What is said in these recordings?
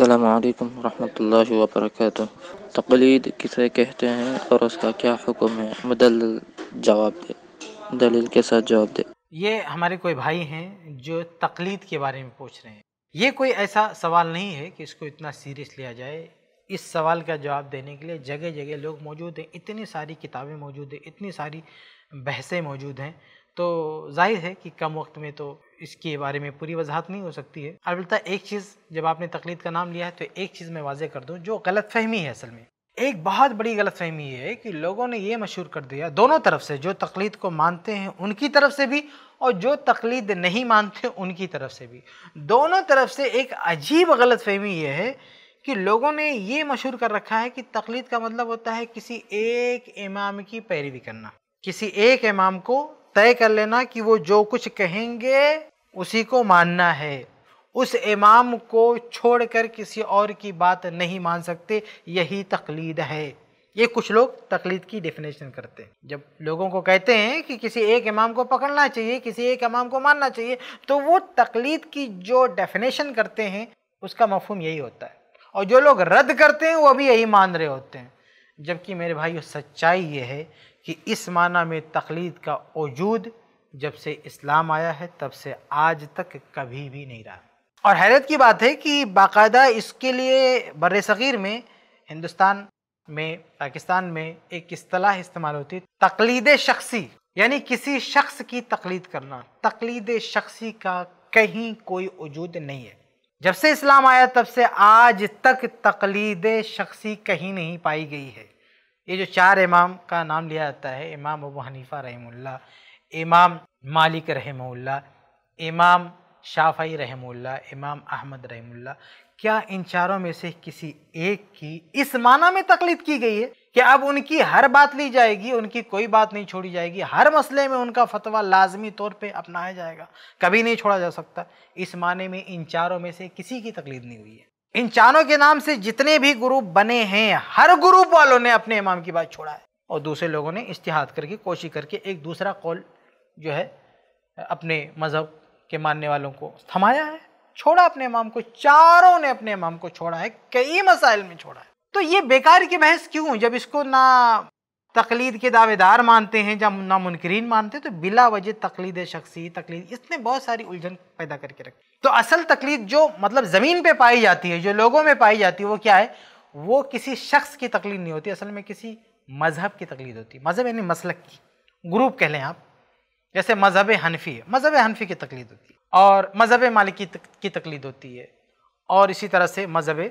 अल्लाम वरहमल वबरक तकलीद किसे कहते हैं और उसका क्या हुक्म है मुदल जवाब दे दलील के साथ जवाब दे ये हमारे कोई भाई हैं जो तकलीद के बारे में पूछ रहे हैं ये कोई ऐसा सवाल नहीं है कि इसको इतना सीरियस लिया जाए इस सवाल का जवाब देने के लिए जगह जगह लोग मौजूद हैं इतनी सारी किताबें मौजूद हैं इतनी सारी बहसें मौजूद हैं तो जाहिर है कि कम वक्त में तो इसके बारे में पूरी वजाहत नहीं हो सकती है अलबत् एक चीज़ जब आपने तकलीद का नाम लिया है तो एक चीज़ मैं वाजे कर दूँ जो गलत फहमी है असल में एक बहुत बड़ी गलत फहमी है कि लोगों ने यह मशहूर कर दिया दोनों तरफ से जो तकलीद को मानते हैं उनकी तरफ से भी और जो तकलीद नहीं मानते उनकी तरफ से भी दोनों तरफ से एक अजीब गलत फहमी यह है कि लोगों ने यह मशहूर कर रखा है कि तकलीद का मतलब होता है किसी एक इमाम की पैरवी करना किसी एक इमाम को तय कर लेना कि वो जो कुछ कहेंगे उसी को मानना है उस इमाम को छोड़कर किसी और की बात नहीं मान सकते यही तकलीद है ये कुछ लोग तकलीद की डेफिनेशन करते हैं जब लोगों को कहते हैं कि किसी एक इमाम को पकड़ना चाहिए किसी एक इमाम को मानना चाहिए तो वो तकलीद की जो डेफिनेशन करते हैं उसका मफहम यही होता है और जो लोग रद्द करते हैं वो भी यही मान रहे होते हैं जबकि मेरे भाई सच्चाई ये है कि इस माना में तकलीद का वजूद जब से इस्लाम आया है तब से आज तक कभी भी नहीं रहा और हैरत की बात है कि बाकायदा इसके लिए बर सग़ीर में हिंदुस्तान में पाकिस्तान में एक असलाह इस्तेमाल होती है तकलीद शख्सी यानी किसी शख्स की तकलीद करना तकलीद शख्सी का कहीं कोई वजूद नहीं है जब से इस्लाम आया तब से आज तक तकलीद शख्सी कहीं नहीं पाई गई है ये जो चार इमाम का नाम लिया जाता है इमाम अबू हनीफ़ा रहमुल्ला इमाम मालिक रहमुल्ला इमाम शाफई रहमुल्ला इमाम अहमद रहमुल्ला क्या इन चारों में से किसी एक की इस माना में तकलीद की गई है कि अब उनकी हर बात ली जाएगी उनकी कोई बात नहीं छोड़ी जाएगी हर मसले में उनका फतवा लाजमी तौर पे अपनाया जाएगा कभी नहीं छोड़ा जा सकता इस माने में इन चारों में से किसी की तकलीद नहीं हुई है इन चारों के नाम से जितने भी ग्रुप बने हैं हर ग्रुप वालों ने अपने इमाम की बात छोड़ा है और दूसरे लोगों ने इश्तिहाद करके कोशिश करके एक दूसरा कौल जो है अपने मज़हब के मानने वालों को थमाया है छोड़ा अपने इमाम को चारों ने अपने इमाम को छोड़ा है कई मसाइल में छोड़ा है तो ये बेकार की बहस क्यों जब इसको ना तकलीद के दावेदार मानते हैं जब ना मुनकरीन मानते हैं तो बिला वजह तकलीद शख्सी तकलीद इसने बहुत सारी उलझन पैदा करके रखी तो असल तकलीफ जो मतलब ज़मीन पे पाई जाती है जो लोगों में पाई जाती है वो क्या है वो किसी शख्स की तकलीफ नहीं होती असल में किसी मज़हब की तकलीफ होती है मज़हब यानी मसलक की ग्रुप कह लें आप जैसे मज़हब हनफी है मज़हब हनफी की तकलीद होती है और मज़हब मालिक की तकलीद होती है और इसी तरह से मज़हब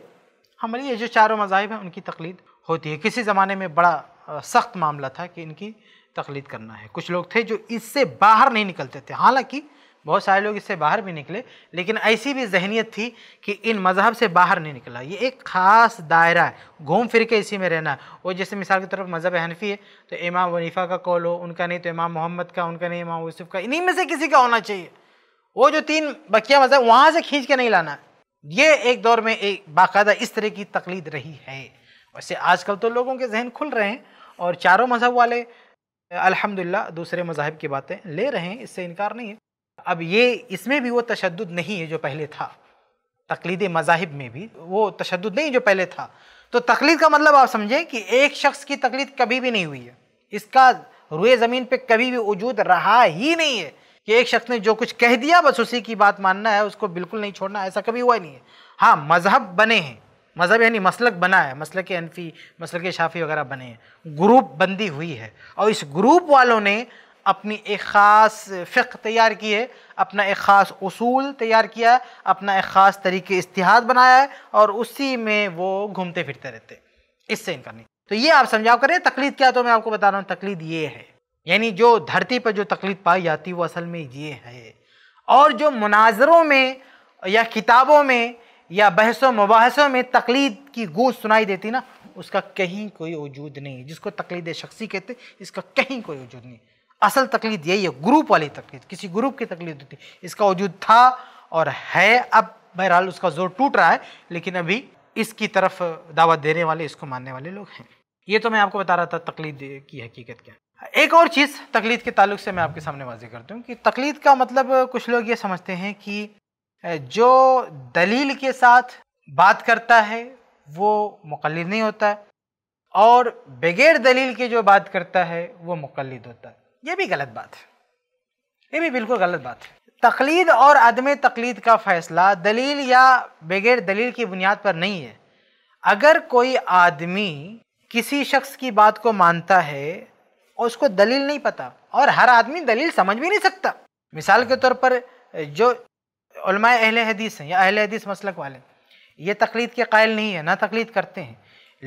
हमारी ये जो चारों मज़ाहब हैं उनकी तकलीद होती है किसी ज़माने में बड़ा सख्त मामला था कि इनकी तकलीद करना है कुछ लोग थे जो इससे बाहर नहीं निकलते थे हालांकि बहुत सारे लोग इससे बाहर भी निकले लेकिन ऐसी भी जहनीत थी कि इन मज़हब से बाहर नहीं निकला ये एक ख़ास दायरा है घूम फिर के इसी में रहना वो जैसे मिसाल की तरफ मज़हब हनफी है तो इमाम वनीफ़ा का कौल हो उनका नहीं तो इमाम मोहम्मद का उनका नहीं इमाम यूसुफ़ का इन्हीं में से किसी का होना चाहिए वो जो तीन बकिया मज़हब वहाँ से खींच के नहीं लाना ये एक दौर में एक बाकायदा इस तरह की तकलीद रही है वैसे आजकल तो लोगों के जहन खुल रहे हैं और चारों मज़हब वाले अलहमदिल्ला दूसरे मज़ाहब की बातें ले रहे हैं इससे इनकार नहीं है अब ये इसमें भी वो तशद नहीं है जो पहले था तकलीद मजाहिब में भी वो तशद नहीं जो पहले था तो तकलीद का मतलब आप समझें कि एक शख्स की तकलीद कभी भी नहीं हुई है इसका रुए ज़मीन पे कभी भी वजूद रहा ही नहीं है कि एक शख्स ने जो कुछ कह दिया बस उसी की बात मानना है उसको बिल्कुल नहीं छोड़ना ऐसा कभी हुआ ही नहीं है हाँ मज़हब बने हैं मज़हब यानी मसलक बना है मसल के अनफ़ी मसल के शाफ़ी वगैरह बने हैं ग्रुप बंदी हुई है और इस ग्रुप वालों ने अपनी एक ख़ास फ़िक तैयार की है अपना एक ख़ास असूल तैयार किया है अपना एक ख़ास तरीके इश्तहाद बनाया है और उसी में वो घूमते फिरते रहते इससे इनका नहीं तो ये आप समझाओ करें तकलीद क्या तो मैं आपको बता रहा हूँ तकलीद ये है यानी जो धरती पर जो तकलीद पाई जाती है वो असल में ये है और जो मुनाजरों में या किताबों में या बहसों मुबासों में तकलीद की गूंज सुनाई देती ना उसका कहीं कोई वजूद नहीं जिसको तकलीद शख्सी कहते इसका कहीं कोई वजूद नहीं असल तकलीफ यही है ग्रुप वाली तकलीफ किसी ग्रुप की तकलीफ होती इसका वजूद था और है अब बहरहाल उसका जोर टूट रहा है लेकिन अभी इसकी तरफ दावा देने वाले इसको मानने वाले लोग हैं ये तो मैं आपको बता रहा था तकलीद की हकीकत क्या एक और चीज़ तकलीद के ताल्लुक से मैं आपके सामने वाजे करता हूँ कि तकलीद का मतलब कुछ लोग ये समझते हैं कि जो दलील के साथ बात करता है वो मुकलद नहीं होता और बगैर दलील के जो बात करता है वो मुकलद होता है ये भी गलत बात है ये भी बिल्कुल गलत बात है तकलीद और अदम तकलीद का फ़ैसला दलील या बगैर दलील की बुनियाद पर नहीं है अगर कोई आदमी किसी शख्स की बात को मानता है और उसको दलील नहीं पता और हर आदमी दलील समझ भी नहीं सकता मिसाल के तौर पर जो अहल हदीस हैं या अहल हदीस मसलक वाले ये तकलीद के कायल नहीं है ना तकलीद करते हैं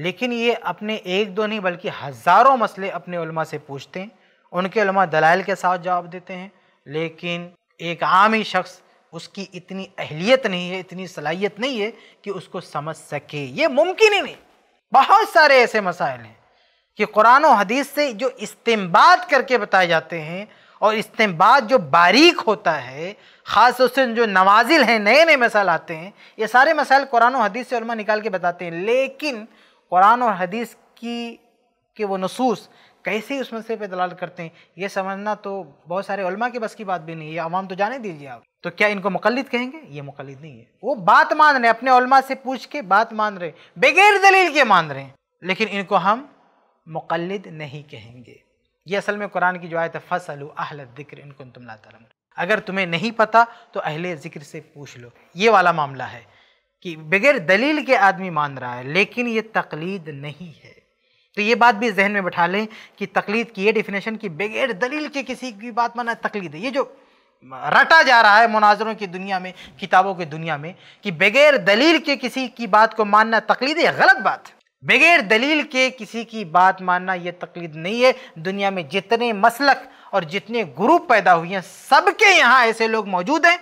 लेकिन ये अपने एक दो नहीं बल्कि हज़ारों मसले अपने से पूछते हैं उनके उलमा दलाइल के साथ जवाब देते हैं लेकिन एक आम ही शख्स उसकी इतनी अहलियत नहीं है इतनी सलाहियत नहीं है कि उसको समझ सके ये मुमकिन ही नहीं बहुत सारे ऐसे मसाइल हैं कि कुरान और हदीस से जो इस्तेमाल करके बताए जाते हैं और इस्तेमाल जो बारीक होता है ख़ास से जो नवाजिल हैं नए नए मसाइल आते हैं ये सारे मसाइल कुरान और हदीस से निकाल के बताते हैं लेकिन कुरान और हदीस की के वो नसूस कैसे उस मसले पे दलाल करते हैं ये समझना तो बहुत सारे उलमा के बस की बात भी नहीं है आवाम तो जाने दीजिए आप तो क्या इनको मुकलद कहेंगे ये मुकलद नहीं है वो बात मान रहे अपने उलमा से पूछ के बात मान रहे बगैर दलील के मान रहे हैं लेकिन इनको हम मुकलद नहीं कहेंगे ये असल में कुरान की जो आयत है अहल दिक्र इनको तुम ला अगर तुम्हें नहीं पता तो अहले ज़िक्र से पूछ लो ये वाला मामला है कि बगैर दलील के आदमी मान रहा है लेकिन ये तकलीद नहीं है तो ये बात भी जहन में बैठा लें कि तकलीद की ये डिफिनेशन की बगैर दलील के किसी की बात माना तकलीद है ये जो रटा जा रहा है मुनाजरों की दुनिया में किताबों की दुनिया में कि बगैर दलील के किसी की बात को मानना तकलीद है गलत बात बगैर दलील के किसी की बात मानना यह तकलीद नहीं है दुनिया में जितने मसलक और जितने ग्रुप पैदा हुए हैं सबके यहाँ ऐसे लोग मौजूद हैं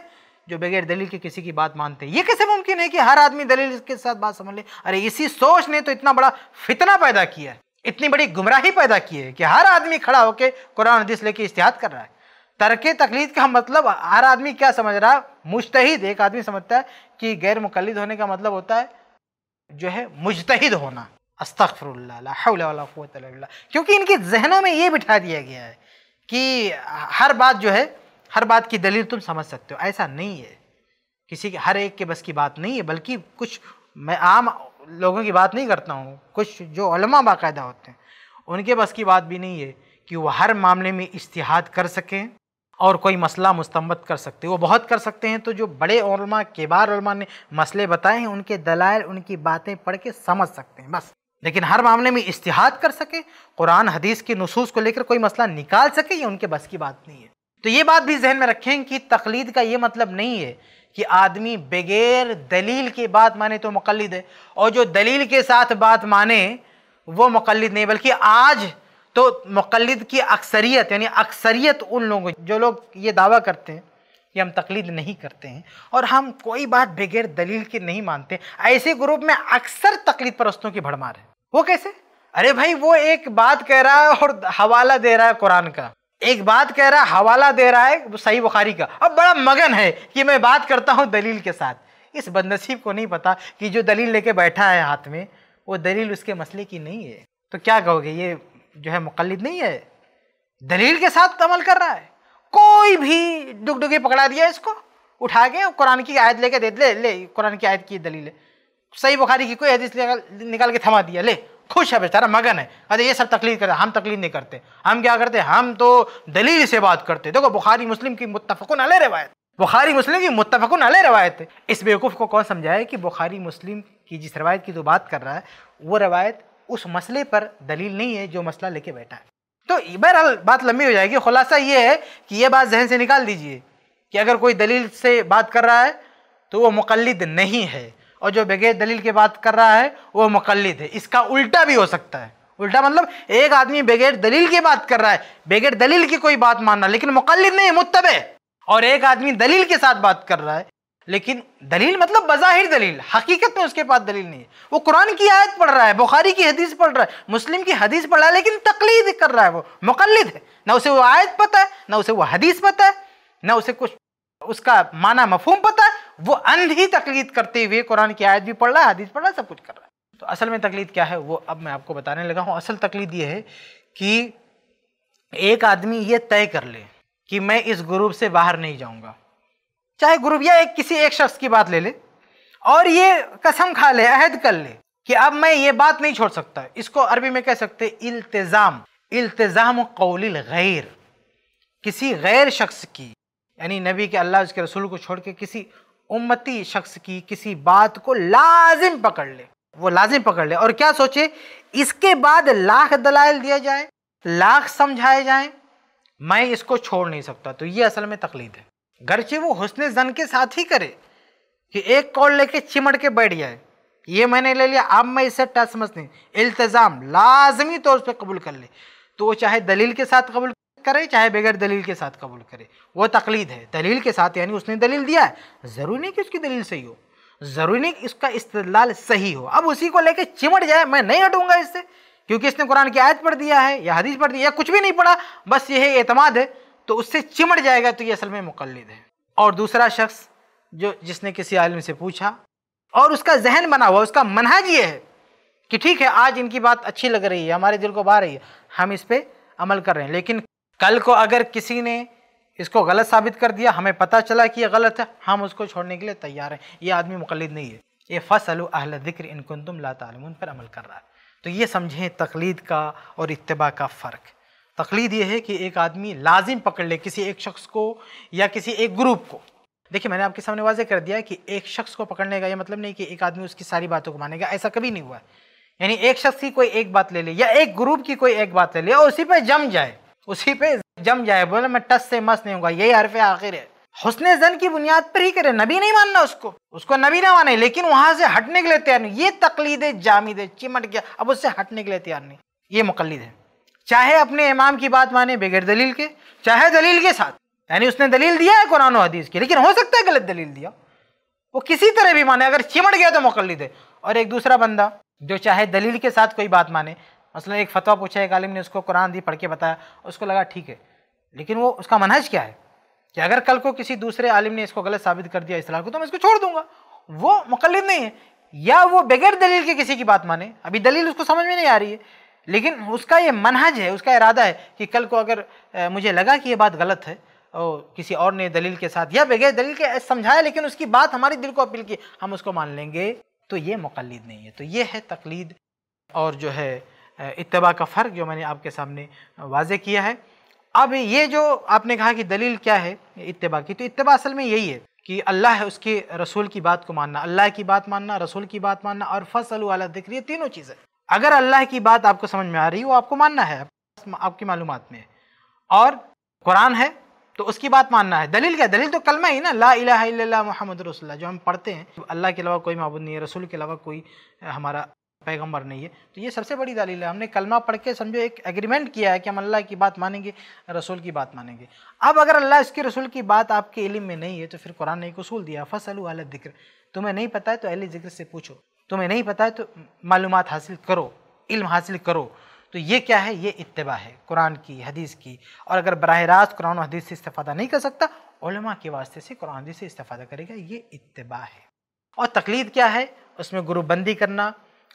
जो बगैर दलील के किसी की बात मानते हैं ये कैसे मुमकिन है कि हर आदमी दलील के साथ बात समझ ले अरे इसी सोच ने तो इतना बड़ा फितना पैदा किया है इतनी बड़ी गुमराही पैदा की है कि हर आदमी खड़ा होकर कुरान हदीस लेके इश्तिहाद कर रहा है तरक तकलीद का मतलब हर आदमी क्या समझ रहा है मुश्तहिद एक आदमी समझता है कि गैर मुकलद होने का मतलब होता है जो है मुश्तहिद होना अस्तफ़रल्ला क्योंकि इनके जहनों में ये बिठा दिया गया है कि हर बात जो है हर बात की दलील तुम समझ सकते हो ऐसा नहीं है किसी के हर एक के बस की बात नहीं है बल्कि कुछ मैं आम लोगों की बात नहीं करता हूँ कुछ जो अलमा बाकायदा होते हैं उनके बस की बात भी नहीं है कि वो हर मामले में इश्तहाद कर सकें और कोई मसला मुस्तमत कर सकते वो बहुत कर सकते हैं तो जो बड़े उलमा केबार उलमा ने मसले बताए हैं उनके दलाल उनकी बातें पढ़ के समझ सकते हैं बस लेकिन हर मामले में इश्तहाद कर सके कुरान हदीस के नसूस को लेकर कोई मसला निकाल सके ये उनके बस की बात नहीं है तो ये बात भी जहन में रखें कि तकलीद का ये मतलब नहीं है कि आदमी बगैर दलील के बात माने तो मुकलद है और जो दलील के साथ बात माने वो मुकलद नहीं बल्कि आज तो मुकलद की अक्सरियत यानी अक्सरियत उन लोगों जो लोग ये दावा करते हैं कि हम तकलीद नहीं करते हैं और हम कोई बात बगैर दलील के नहीं मानते ऐसे ग्रुप में अक्सर तकलीद परस्तों की भड़मार है वो कैसे अरे भाई वो एक बात कह रहा है और हवाला दे रहा है कुरान का एक बात कह रहा है हवाला दे रहा है सही बुखारी का अब बड़ा मगन है कि मैं बात करता हूँ दलील के साथ इस बदनसीब को नहीं पता कि जो दलील लेके बैठा है हाथ में वो दलील उसके मसले की नहीं है तो क्या कहोगे ये जो है मुकलद नहीं है दलील के साथ अमल कर रहा है कोई भी डुगडुगी पकड़ा दिया इसको उठा के कुरान की आयत लेके दे ले ले कुरान की आयत की दलील है सही बुखारी की कोई हदीस निकाल के थमा दिया ले खुश है बेचारा मगन है अरे ये सब तकलीफ करते हम तकलीफ नहीं करते हम क्या करते हम तो दलील से बात करते देखो बुखारी मुस्लिम की मुतफ़ुन अले रवायत बुखारी मुस्लिम की मुतफ़न अले रवायत है इस बेवकूफ़ को कौन समझाए कि बुखारी मुस्लिम की जिस रवायत की जो तो बात कर रहा है वो रवायत उस मसले पर दलील नहीं है जो मसला लेके बैठा है तो बहरहाल बात लंबी हो जाएगी खुलासा ये है कि ये बात जहन से निकाल दीजिए कि अगर कोई दलील से बात कर रहा है तो वो मुकलद नहीं है और जो बगैर दलील के बात कर रहा है वो मुकलद है इसका उल्टा भी हो सकता है उल्टा मतलब एक आदमी बगैर दलील की बात कर रहा है बगैर दलील की कोई बात मानना लेकिन मुकलद नहीं मुतब और एक आदमी दलील के साथ बात कर रहा है लेकिन दलील मतलब बज़ाहिर दलील हकीकत में उसके पास दलील नहीं है वो कुरान की आयत पढ़ रहा है बुखारी की हदीस पढ़ रहा है मुस्लिम की हदीस पढ़ रहा है लेकिन तकलीद कर रहा है वो मुकलद है ना उसे वो आयत पता है ना उसे वो हदीस पता है ना उसे कुछ उसका माना मफहम पता है वो अंधी तकलीद करते हुए कुरान की आयत भी पढ़ रहा है हदीस पढ़ रहा है सब कुछ कर रहा है तो असल में तकलीद क्या है वो अब मैं आपको बताने लगा हूँ असल तकलीद ये है कि एक आदमी ये तय कर ले कि मैं इस ग्रुप से बाहर नहीं जाऊँगा चाहे ग्रुप या एक किसी एक शख्स की बात ले ले और ये कसम खा ले अहद कर ले कि अब मैं ये बात नहीं छोड़ सकता इसको अरबी में कह सकते इल्तज़ाम इल्तज़ाम कौलिल गैर किसी गैर शख्स की यानी नबी के अल्लाह उसके रसूल को छोड़ के किसी उम्मती शख्स की किसी बात को लाजिम पकड़ ले वो लाजिम पकड़ ले और क्या सोचे इसके बाद लाख दलाइल दिए जाए लाख समझाए जाए मैं इसको छोड़ नहीं सकता तो ये असल में तकलीद है गरचे वो हसन जन के साथ ही करे कि एक कॉल लेके चिमट के बैठ जाए ये मैंने ले लिया अब मैं इसे टच समझ नहीं इल्तज़ाम लाजमी तौर पर कबूल कर ले तो वो चाहे दलील के साथ कबूल करे चाहे बगैर दलील के साथ कबूल करे वो तकलीद है दलील के साथ यानी उसने दलील दिया है ज़रूरी नहीं कि उसकी दलील सही हो ज़रूरी नहीं कि उसका इस्तलाल सही हो अब उसी को लेके चिमट जाए मैं नहीं हटूँगा इससे क्योंकि इसने कुरान की आयत पढ़ दिया है या हदीस पढ़ दिया या कुछ भी नहीं पढ़ा बस यह एतमाद है तो उससे चिमट जाएगा तो ये असल में मुकलद है और दूसरा शख्स जो जिसने किसी आलम से पूछा और उसका जहन बना हुआ उसका मनहज ये है कि ठीक है आज इनकी बात अच्छी लग रही है हमारे दिल को भा रही है हम इस पर अमल कर रहे हैं लेकिन कल को अगर किसी ने इसको गलत साबित कर दिया हमें पता चला कि ये गलत है हम उसको छोड़ने के लिए तैयार हैं ये आदमी मुकलद नहीं है ये फ़सल अहल ज़िक्र इनकुन तुम लातालमून पर अमल कर रहा है तो ये समझें तकलीद का और इतबा का फ़र्क तकलीद ये है कि एक आदमी लाजिम पकड़ ले किसी एक शख्स को या किसी एक ग्रुप को देखिए मैंने आपके सामने वाजह कर दिया कि एक शख्स को पकड़ने का यह मतलब नहीं कि एक आदमी उसकी सारी बातों को मानेगा ऐसा कभी नहीं हुआ यानी एक शख्स की कोई एक बात ले ले या एक ग्रुप की कोई एक बात ले ले और उसी पर जम जाए उसी पे जम जाए बोले मैं टस से मस नहीं होगा यही हरफे आखिर है हुसन जन की बुनियाद पर ही करे नबी नहीं मानना उसको उसको नबी ना माने लेकिन वहां से हटने के लिए तैयार नहीं ये तकलीद जामिद चिमट गया अब उससे हटने के लिए तैयार नहीं ये मुकलद है चाहे अपने इमाम की बात माने बगैर दलील के चाहे दलील के साथ यानी उसने दलील दिया है कुरान हदीस की लेकिन हो सकता है गलत दलील दिया वो किसी तरह भी माने अगर चिमट गया तो मुकलद है और एक दूसरा बंदा जो चाहे दलील के साथ कोई बात माने मसला एक फतवा पूछा एक आलिम ने उसको कुरान दी पढ़ के बताया उसको लगा ठीक है लेकिन वो उसका मनहज क्या है कि अगर कल को किसी दूसरे आलिम ने इसको गलत साबित कर दिया इस्लाम को तो मैं इसको छोड़ दूंगा वो मुकलद नहीं है या वो बगैर दलील के किसी की बात माने अभी दलील उसको समझ में नहीं आ रही है लेकिन उसका ये मनहज है उसका इरादा है कि कल को अगर मुझे लगा कि ये बात गलत है और किसी और ने दलील के साथ या बगैर दलील के समझाया लेकिन उसकी बात हमारे दिल को अपील की हम उसको मान लेंगे तो ये मुकलद नहीं है तो ये है तकलीद और जो है इतबा का फ़र्क जो मैंने आपके सामने वाजे किया है अब ये जो आपने कहा कि दलील क्या है इतबा की तो इतबा असल में यही है कि अल्लाह है उसके रसूल की बात को मानना अल्लाह की बात मानना रसूल की बात मानना और फसल वाला दिक्र ये तीनों चीज़ें अगर अल्लाह की बात आपको समझ में आ रही है वो आपको मानना है आपकी मालूम में और कुरान है तो उसकी बात मानना है दलील क्या दलील तो कलमा ही ना ला इला मोहम्मद रसोल्ला जो हम पढ़ते हैं अल्लाह के अलावा कोई महबूद नहीं है रसूल के अलावा कोई हमारा पैगंबर नहीं है तो ये सबसे बड़ी दलील है हमने कलमा पढ़ के समझो एक एग्रीमेंट किया है कि हम अल्लाह की बात मानेंगे रसूल की बात मानेंगे अब अगर अल्लाह इसके रसूल की बात आपके इलम में नहीं है तो फिर कुरान ने एक उसूल दिया फसल अल जिक्र तुम्हें नहीं पता है तो अहल जिक्र से पूछो तुम्हें नहीं पता है तो मालूम हासिल करो इल्म हासिल करो तो ये क्या है ये इतबा है कुरान की हदीस की और अगर बरह रास्त कुरान हदीस से इस्ता नहीं कर सकता उलमा के वास्ते से कुरान हदीस से इस्ता करेगा ये इतबा है और तकलीद क्या है उसमें गुरुबंदी करना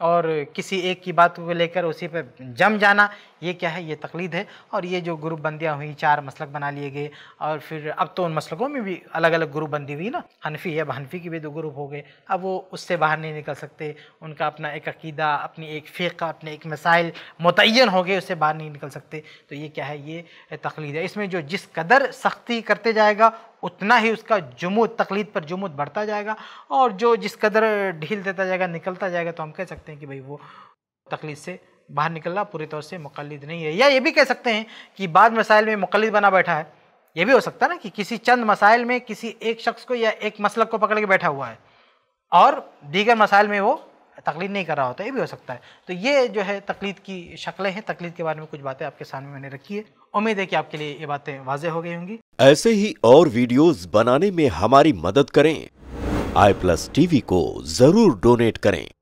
और किसी एक की बात को लेकर उसी पर जम जाना ये क्या है ये तकलीद है और ये जो ग्रुप बंदियाँ हुई चार मसलक बना लिए गए और फिर अब तो उन मसलकों में भी अलग अलग ग्रुप बंदी हुई ना हनफी अब हनफी की भी दो ग्रुप हो गए अब वो उससे बाहर नहीं निकल सकते उनका अपना एक अकीदा अपनी एक फ़िका अपने एक मसाइल मुतन हो गए उससे बाहर नहीं निकल सकते तो ये क्या है ये तकलीद है इसमें जो जिस कदर सख्ती करते जाएगा उतना ही उसका जुमूद तकलीद पर जुमूद बढ़ता जाएगा और जो जिस कदर ढील देता जाएगा निकलता जाएगा तो हम कह सकते हैं कि भाई वो तकलीद से बाहर निकलना पूरी तौर से मुकलद नहीं है या ये भी कह सकते हैं कि बाद मसाइल में मुकलद बना बैठा है ये भी हो सकता है ना कि किसी चंद मसाइल में किसी एक शख्स को या एक मसलक को पकड़ के बैठा हुआ है और दीगर मसाइल में वो तकलीद नहीं कर रहा होता ये भी हो सकता है तो ये जो है तकलीद की शक्लें हैं तकलीद के बारे में कुछ बातें आपके सामने मैंने रखी है उम्मीद है कि आपके लिए ये बातें वाजे हो गई होंगी ऐसे ही और वीडियोस बनाने में हमारी मदद करें आई प्लस टीवी को जरूर डोनेट करें